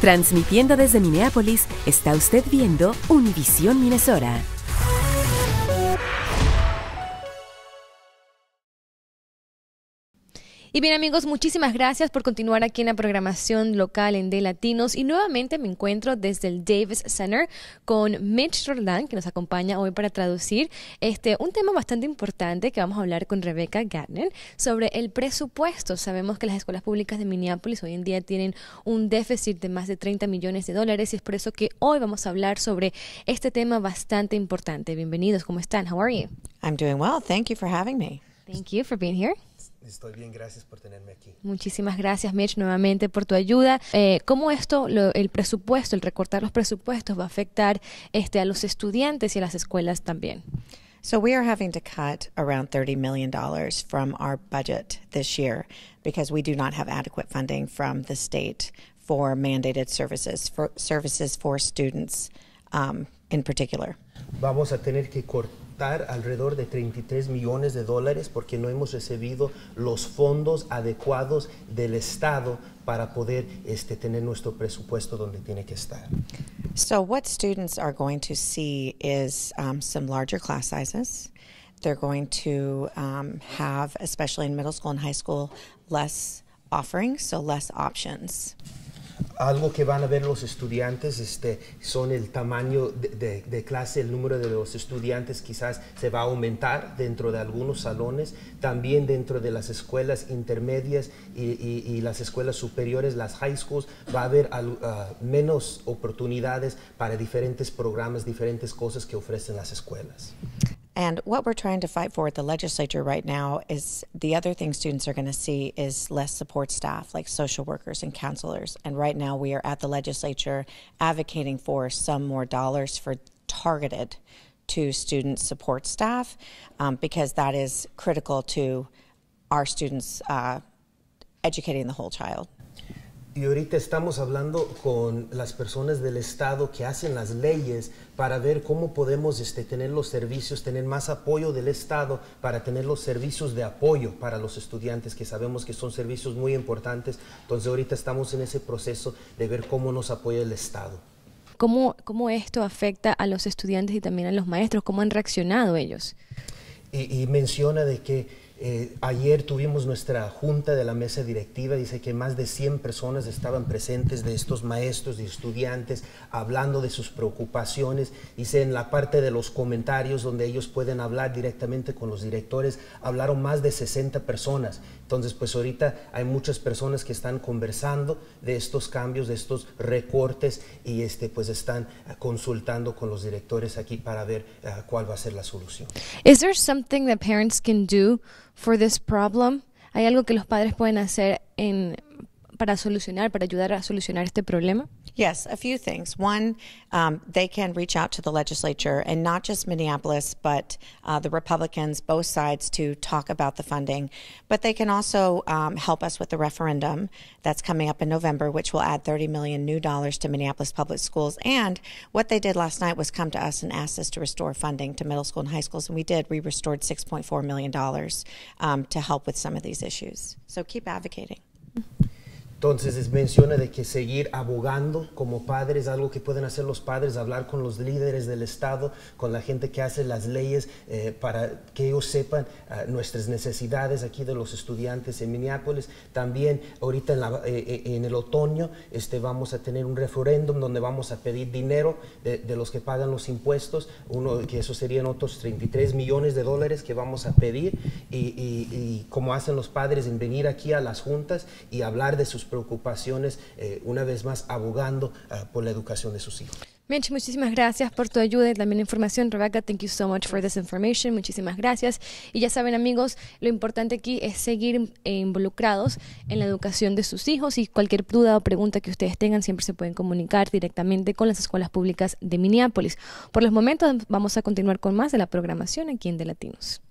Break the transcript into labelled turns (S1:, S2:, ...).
S1: Transmitiendo desde Minneapolis, está usted viendo Univisión Minnesota. Y bien amigos, muchísimas gracias por continuar aquí en la programación local en De Latinos y nuevamente me encuentro desde el Davis Center con Mitch Roldán que nos acompaña hoy para traducir este un tema bastante importante que vamos a hablar con Rebecca Gardner sobre el presupuesto. Sabemos que las escuelas públicas de Minneapolis hoy en día tienen un déficit de más de 30 millones de dólares y es por eso que hoy vamos a hablar sobre este tema bastante importante. Bienvenidos, ¿cómo están? How are you?
S2: I'm doing well. Thank you for having me.
S1: Thank you for being here.
S3: Estoy bien, gracias por tenerme aquí.
S1: Muchísimas gracias, Mitch, nuevamente por tu ayuda. Eh, ¿Cómo esto, el presupuesto, el recortar los presupuestos, va a afectar este, a los
S2: estudiantes y a las escuelas también? So we are having to cut around $30 million from our budget this year because we do not have adequate funding from the state for mandated services, for services for students um, in particular.
S3: Vamos a tener que cortar alrededor de 33 millones de dólares porque no hemos recibido los fondos adecuados del Estado para poder este, tener nuestro presupuesto donde tiene que estar.
S2: So what students are going to see is um, some larger class sizes. They're going to um, have, especially in middle school and high school, less offerings, so less options
S3: algo que van a ver los estudiantes este, son el tamaño de, clase, el número de los estudiantes quizás se va a aumentar dentro de algunos salones, también dentro de las escuelas intermedias y, las escuelas superiores, las high schools, va a haber ah, menos oportunidades para diferentes programas, diferentes cosas que ofrecen las escuelas.
S2: And what we're trying to fight for at the legislature right now is the other thing students are going to see is less support staff, like social workers and counselors. And right now we are at the legislature advocating for some more dollars for targeted to student support staff um, because that is critical to our students uh, educating the whole child.
S3: Y ahorita estamos hablando con las personas del Estado que hacen las leyes para ver cómo podemos este, tener los servicios, tener más apoyo del Estado para tener los servicios de apoyo para los estudiantes, que sabemos que son servicios muy importantes. Entonces ahorita estamos en ese proceso de ver cómo nos apoya el Estado.
S1: ¿Cómo, cómo esto afecta a los estudiantes y también a los maestros? ¿Cómo han reaccionado ellos?
S3: Y, y menciona de que eh, ayer tuvimos nuestra junta de la mesa directiva, dice que más de 100 personas estaban presentes de estos maestros y estudiantes hablando de sus preocupaciones. Dice en la parte de los comentarios donde ellos pueden hablar directamente con los directores, hablaron más de 60 personas. Entonces, pues ahorita hay muchas personas que están conversando de estos cambios, de estos recortes y este, pues están consultando con los directores aquí para ver eh, cuál va a ser la solución.
S1: Is there something that parents can do? for this problem? ¿Hay algo que los padres pueden hacer en para solucionar, para ayudar a solucionar este problema?
S2: Yes, a few things. One, um, they can reach out to the legislature and not just Minneapolis, but uh, the Republicans, both sides, to talk about the funding. But they can also um, help us with the referendum that's coming up in November, which will add 30 million new dollars to Minneapolis public schools. And what they did last night was come to us and asked us to restore funding to middle school and high schools, and we did. We restored 6.4 million dollars um, to help with some of these issues. So keep advocating.
S3: Entonces menciona de que seguir abogando como padres, algo que pueden hacer los padres, hablar con los líderes del Estado, con la gente que hace las leyes, eh, para que ellos sepan ah, nuestras necesidades aquí de los estudiantes en Minneapolis. También ahorita eh, eh, en, el otoño este, vamos a tener un referéndum donde vamos a pedir dinero de, los que pagan los impuestos, uno, que eso serían otros 33 millones de dólares que vamos a pedir, y, como hacen los padres en venir aquí a las juntas y hablar de sus preocupaciones, eh, una vez más abogando ah, por la educación de sus hijos.
S1: Mitch, muchísimas gracias por tu ayuda y también información. Rebecca, thank you so much for this information. Muchísimas gracias. Y ya saben, amigos, lo importante aquí es seguir eh, involucrados en la educación de sus hijos y cualquier duda o pregunta que ustedes tengan siempre se pueden comunicar directamente con las escuelas públicas de Minneapolis. Por los momentos vamos a continuar con más de la programación aquí en De Latinos.